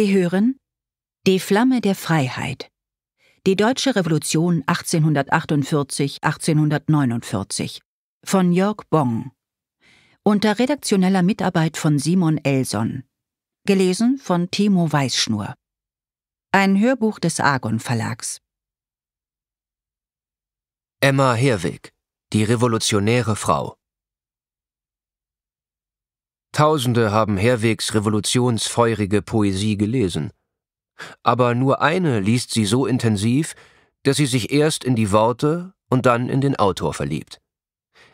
Sie hören Die Flamme der Freiheit. Die deutsche Revolution 1848-1849 von Jörg Bong. Unter redaktioneller Mitarbeit von Simon Elson. Gelesen von Timo Weisschnur. Ein Hörbuch des Argon Verlags. Emma Herwig, die revolutionäre Frau. Tausende haben Herwegs revolutionsfeurige Poesie gelesen. Aber nur eine liest sie so intensiv, dass sie sich erst in die Worte und dann in den Autor verliebt.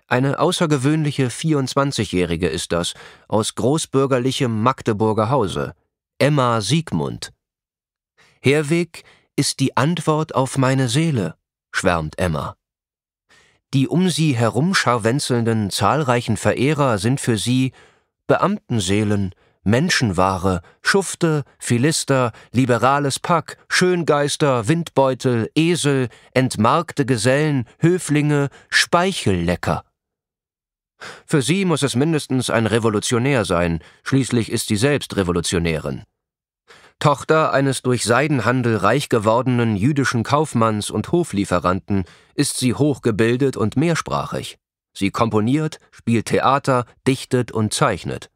Eine außergewöhnliche 24-Jährige ist das, aus großbürgerlichem Magdeburger Hause, Emma Siegmund. Herweg ist die Antwort auf meine Seele, schwärmt Emma. Die um sie herumscharwenzelnden zahlreichen Verehrer sind für sie Beamtenseelen, Menschenware, Schufte, Philister, liberales Pack, Schöngeister, Windbeutel, Esel, entmarkte Gesellen, Höflinge, Speichellecker. Für sie muss es mindestens ein Revolutionär sein, schließlich ist sie selbst Revolutionärin. Tochter eines durch Seidenhandel reich gewordenen jüdischen Kaufmanns und Hoflieferanten, ist sie hochgebildet und mehrsprachig. Sie komponiert, spielt Theater, dichtet und zeichnet.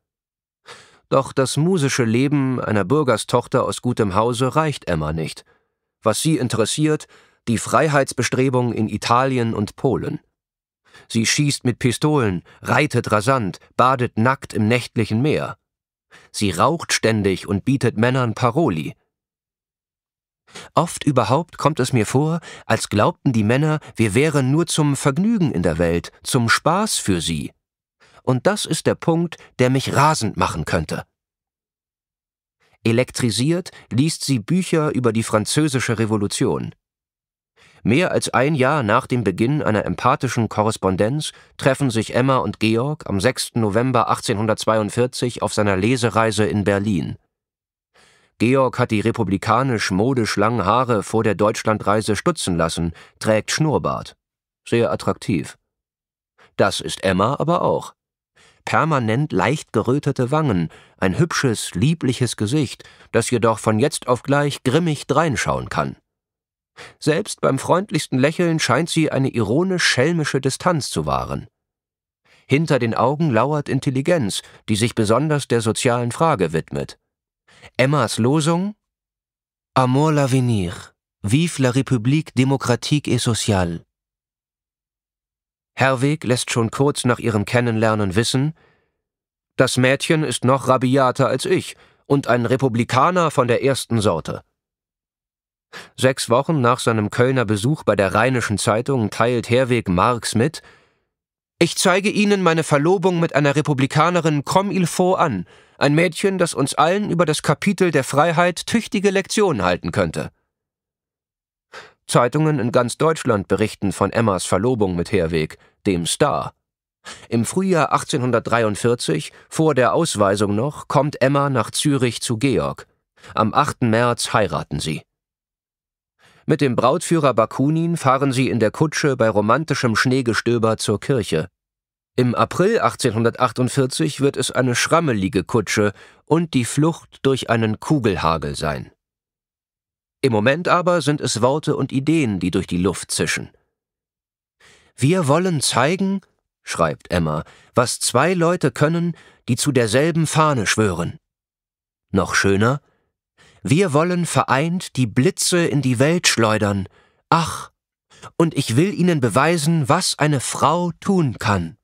Doch das musische Leben einer Bürgerstochter aus gutem Hause reicht Emma nicht. Was sie interessiert, die Freiheitsbestrebungen in Italien und Polen. Sie schießt mit Pistolen, reitet rasant, badet nackt im nächtlichen Meer. Sie raucht ständig und bietet Männern Paroli. Oft überhaupt kommt es mir vor, als glaubten die Männer, wir wären nur zum Vergnügen in der Welt, zum Spaß für sie. Und das ist der Punkt, der mich rasend machen könnte. Elektrisiert liest sie Bücher über die französische Revolution. Mehr als ein Jahr nach dem Beginn einer empathischen Korrespondenz treffen sich Emma und Georg am 6. November 1842 auf seiner Lesereise in Berlin. Georg hat die republikanisch modisch langen Haare vor der Deutschlandreise stutzen lassen, trägt Schnurrbart. Sehr attraktiv. Das ist Emma aber auch. Permanent leicht gerötete Wangen, ein hübsches, liebliches Gesicht, das jedoch von jetzt auf gleich grimmig dreinschauen kann. Selbst beim freundlichsten Lächeln scheint sie eine ironisch-schelmische Distanz zu wahren. Hinter den Augen lauert Intelligenz, die sich besonders der sozialen Frage widmet. Emmas Losung Amour l'avenir, vive la République démocratique et sociale. Herweg lässt schon kurz nach ihrem Kennenlernen wissen, das Mädchen ist noch rabiater als ich und ein Republikaner von der ersten Sorte. Sechs Wochen nach seinem Kölner Besuch bei der Rheinischen Zeitung teilt Herweg Marx mit Ich zeige Ihnen meine Verlobung mit einer Republikanerin comme il faut an, ein Mädchen, das uns allen über das Kapitel der Freiheit tüchtige Lektionen halten könnte. Zeitungen in ganz Deutschland berichten von Emmas Verlobung mit Herweg, dem Star. Im Frühjahr 1843, vor der Ausweisung noch, kommt Emma nach Zürich zu Georg. Am 8. März heiraten sie. Mit dem Brautführer Bakunin fahren sie in der Kutsche bei romantischem Schneegestöber zur Kirche. Im April 1848 wird es eine schrammelige Kutsche und die Flucht durch einen Kugelhagel sein. Im Moment aber sind es Worte und Ideen, die durch die Luft zischen. Wir wollen zeigen, schreibt Emma, was zwei Leute können, die zu derselben Fahne schwören. Noch schöner, wir wollen vereint die Blitze in die Welt schleudern. Ach, und ich will ihnen beweisen, was eine Frau tun kann.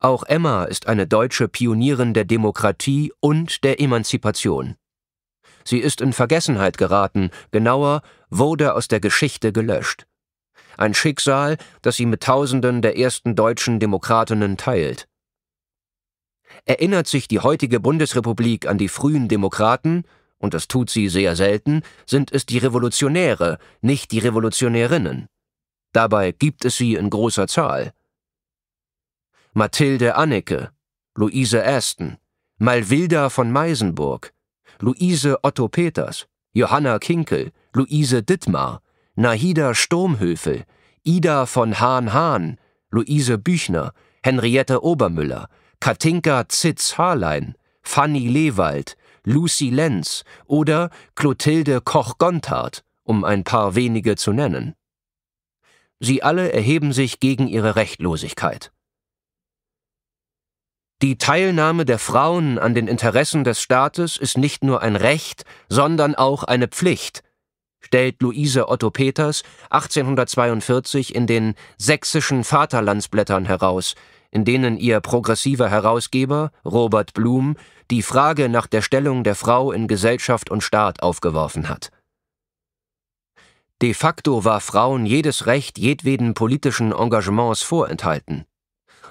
Auch Emma ist eine deutsche Pionierin der Demokratie und der Emanzipation. Sie ist in Vergessenheit geraten, genauer wurde aus der Geschichte gelöscht. Ein Schicksal, das sie mit Tausenden der ersten deutschen Demokratinnen teilt. Erinnert sich die heutige Bundesrepublik an die frühen Demokraten, und das tut sie sehr selten, sind es die Revolutionäre, nicht die Revolutionärinnen. Dabei gibt es sie in großer Zahl. Mathilde Annecke, Luise Aston, Malwilda von Meisenburg, Luise Otto Peters, Johanna Kinkel, Luise Dittmar, Nahida Sturmhöfel, Ida von Hahn-Hahn, Luise Büchner, Henriette Obermüller, Katinka Zitz-Harlein, Fanny Lewald, Lucy Lenz oder Clotilde Koch-Gontard, um ein paar wenige zu nennen. Sie alle erheben sich gegen ihre Rechtlosigkeit. Die Teilnahme der Frauen an den Interessen des Staates ist nicht nur ein Recht, sondern auch eine Pflicht, stellt Luise Otto Peters 1842 in den Sächsischen Vaterlandsblättern heraus, in denen ihr progressiver Herausgeber Robert Blum die Frage nach der Stellung der Frau in Gesellschaft und Staat aufgeworfen hat. De facto war Frauen jedes Recht jedweden politischen Engagements vorenthalten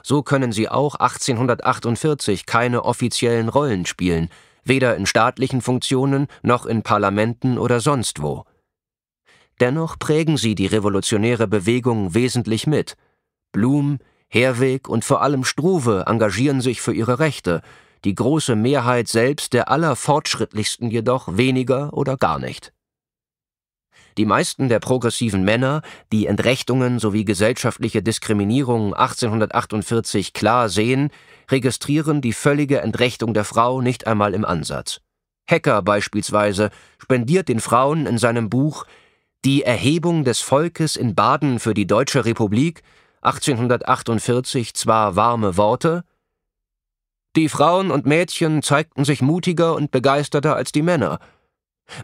so können sie auch 1848 keine offiziellen Rollen spielen, weder in staatlichen Funktionen noch in Parlamenten oder sonst wo. Dennoch prägen sie die revolutionäre Bewegung wesentlich mit. Blum, Herweg und vor allem Struve engagieren sich für ihre Rechte, die große Mehrheit selbst der allerfortschrittlichsten jedoch weniger oder gar nicht. Die meisten der progressiven Männer, die Entrechtungen sowie gesellschaftliche Diskriminierung 1848 klar sehen, registrieren die völlige Entrechtung der Frau nicht einmal im Ansatz. Hecker beispielsweise spendiert den Frauen in seinem Buch Die Erhebung des Volkes in Baden für die Deutsche Republik 1848 zwar warme Worte, die Frauen und Mädchen zeigten sich mutiger und begeisterter als die Männer –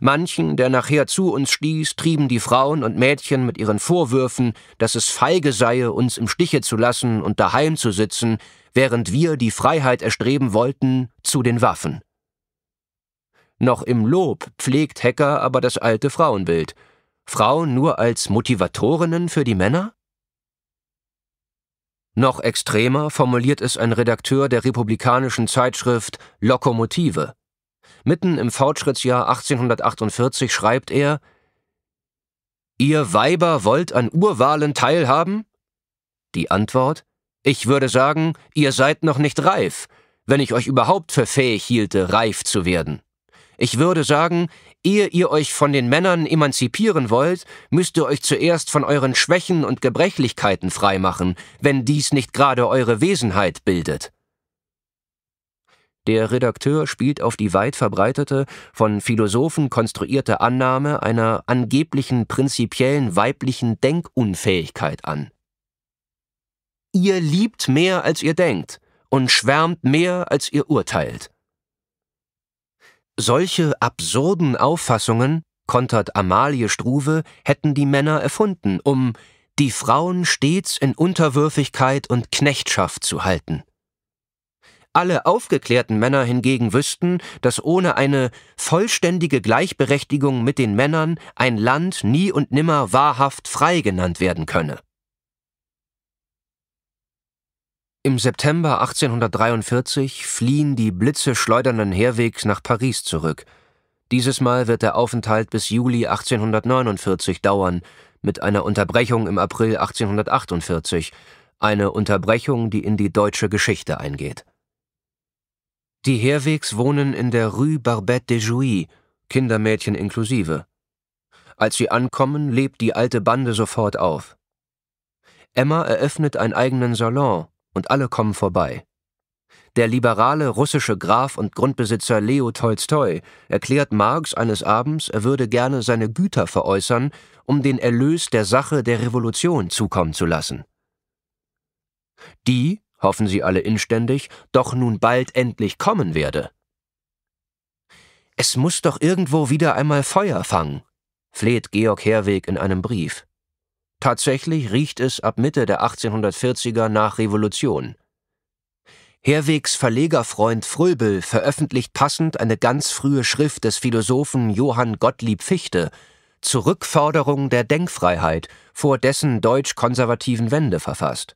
Manchen, der nachher zu uns stieß, trieben die Frauen und Mädchen mit ihren Vorwürfen, dass es feige sei, uns im Stiche zu lassen und daheim zu sitzen, während wir die Freiheit erstreben wollten, zu den Waffen. Noch im Lob pflegt Hecker aber das alte Frauenbild. Frauen nur als Motivatorinnen für die Männer? Noch extremer formuliert es ein Redakteur der republikanischen Zeitschrift Lokomotive. Mitten im Fortschrittsjahr 1848 schreibt er Ihr Weiber wollt an Urwahlen teilhaben? Die Antwort Ich würde sagen, ihr seid noch nicht reif, wenn ich euch überhaupt für fähig hielte, reif zu werden. Ich würde sagen, ehe ihr euch von den Männern emanzipieren wollt, müsst ihr euch zuerst von euren Schwächen und Gebrechlichkeiten freimachen, wenn dies nicht gerade eure Wesenheit bildet. Der Redakteur spielt auf die weit verbreitete, von Philosophen konstruierte Annahme einer angeblichen prinzipiellen weiblichen Denkunfähigkeit an. Ihr liebt mehr, als ihr denkt, und schwärmt mehr, als ihr urteilt. Solche absurden Auffassungen, kontert Amalie Struve, hätten die Männer erfunden, um die Frauen stets in Unterwürfigkeit und Knechtschaft zu halten. Alle aufgeklärten Männer hingegen wüssten, dass ohne eine vollständige Gleichberechtigung mit den Männern ein Land nie und nimmer wahrhaft frei genannt werden könne. Im September 1843 fliehen die Blitze schleudernden Heerwegs nach Paris zurück. Dieses Mal wird der Aufenthalt bis Juli 1849 dauern, mit einer Unterbrechung im April 1848, eine Unterbrechung, die in die deutsche Geschichte eingeht. Die Herwegs wohnen in der Rue Barbette de Jouy, Kindermädchen inklusive. Als sie ankommen, lebt die alte Bande sofort auf. Emma eröffnet einen eigenen Salon und alle kommen vorbei. Der liberale russische Graf und Grundbesitzer Leo Tolstoi erklärt Marx eines Abends, er würde gerne seine Güter veräußern, um den Erlös der Sache der Revolution zukommen zu lassen. Die hoffen sie alle inständig, doch nun bald endlich kommen werde. Es muss doch irgendwo wieder einmal Feuer fangen, fleht Georg Herweg in einem Brief. Tatsächlich riecht es ab Mitte der 1840er nach Revolution. Herwegs Verlegerfreund Fröbel veröffentlicht passend eine ganz frühe Schrift des Philosophen Johann Gottlieb Fichte, Zurückforderung der Denkfreiheit, vor dessen deutsch-konservativen Wende verfasst.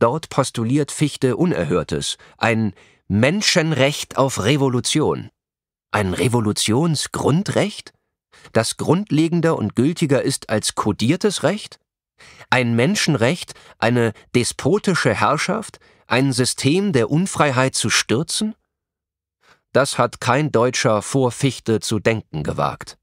Dort postuliert Fichte Unerhörtes, ein Menschenrecht auf Revolution. Ein Revolutionsgrundrecht? Das grundlegender und gültiger ist als kodiertes Recht? Ein Menschenrecht, eine despotische Herrschaft, ein System der Unfreiheit zu stürzen? Das hat kein Deutscher vor Fichte zu denken gewagt.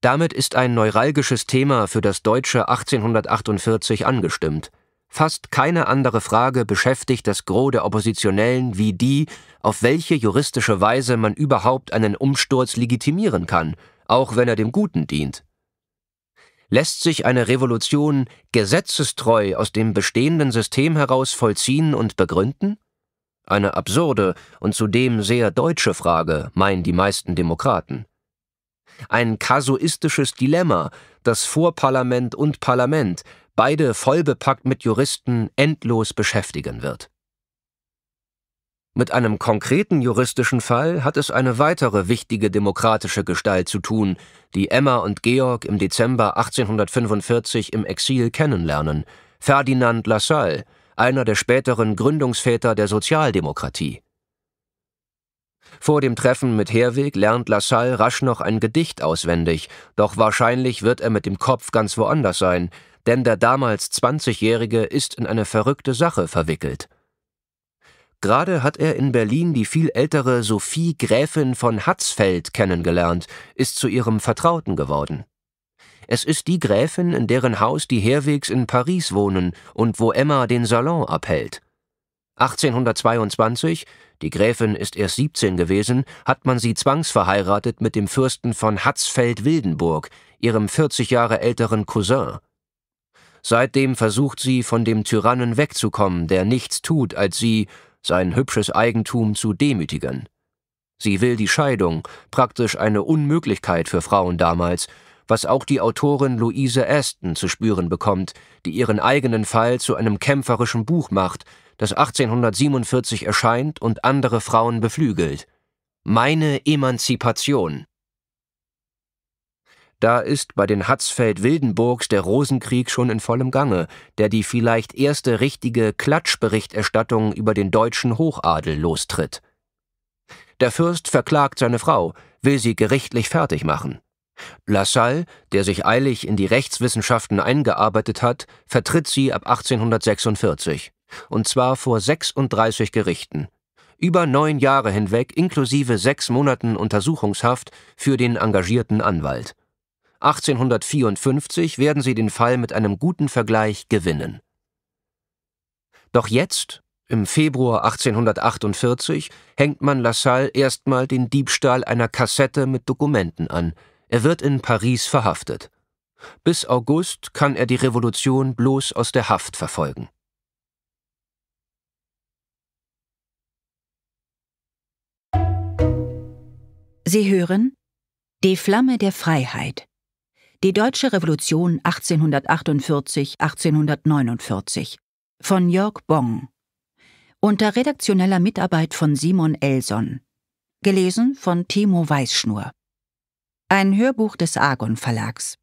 Damit ist ein neuralgisches Thema für das deutsche 1848 angestimmt, Fast keine andere Frage beschäftigt das Gros der Oppositionellen wie die, auf welche juristische Weise man überhaupt einen Umsturz legitimieren kann, auch wenn er dem Guten dient. Lässt sich eine Revolution gesetzestreu aus dem bestehenden System heraus vollziehen und begründen? Eine absurde und zudem sehr deutsche Frage, meinen die meisten Demokraten. Ein kasuistisches Dilemma, das Vorparlament und Parlament, beide vollbepackt mit Juristen, endlos beschäftigen wird. Mit einem konkreten juristischen Fall hat es eine weitere wichtige demokratische Gestalt zu tun, die Emma und Georg im Dezember 1845 im Exil kennenlernen, Ferdinand Lassalle, einer der späteren Gründungsväter der Sozialdemokratie. Vor dem Treffen mit Herwig lernt Lassalle rasch noch ein Gedicht auswendig, doch wahrscheinlich wird er mit dem Kopf ganz woanders sein, denn der damals 20-Jährige ist in eine verrückte Sache verwickelt. Gerade hat er in Berlin die viel ältere Sophie Gräfin von Hatzfeld kennengelernt, ist zu ihrem Vertrauten geworden. Es ist die Gräfin, in deren Haus die Herwegs in Paris wohnen und wo Emma den Salon abhält. 1822, die Gräfin ist erst 17 gewesen, hat man sie zwangsverheiratet mit dem Fürsten von Hatzfeld-Wildenburg, ihrem 40 Jahre älteren Cousin. Seitdem versucht sie, von dem Tyrannen wegzukommen, der nichts tut, als sie, sein hübsches Eigentum, zu demütigen. Sie will die Scheidung, praktisch eine Unmöglichkeit für Frauen damals, was auch die Autorin Louise Aston zu spüren bekommt, die ihren eigenen Fall zu einem kämpferischen Buch macht, das 1847 erscheint und andere Frauen beflügelt. Meine Emanzipation da ist bei den Hatzfeld-Wildenburgs der Rosenkrieg schon in vollem Gange, der die vielleicht erste richtige Klatschberichterstattung über den deutschen Hochadel lostritt. Der Fürst verklagt seine Frau, will sie gerichtlich fertig machen. Lassalle, der sich eilig in die Rechtswissenschaften eingearbeitet hat, vertritt sie ab 1846, und zwar vor 36 Gerichten. Über neun Jahre hinweg inklusive sechs Monaten Untersuchungshaft für den engagierten Anwalt. 1854 werden sie den Fall mit einem guten Vergleich gewinnen. Doch jetzt, im Februar 1848, hängt man Lassalle erstmal den Diebstahl einer Kassette mit Dokumenten an. Er wird in Paris verhaftet. Bis August kann er die Revolution bloß aus der Haft verfolgen. Sie hören Die Flamme der Freiheit die Deutsche Revolution 1848-1849 von Jörg Bong. Unter redaktioneller Mitarbeit von Simon Elson. Gelesen von Timo Weißschnur. Ein Hörbuch des Argon Verlags.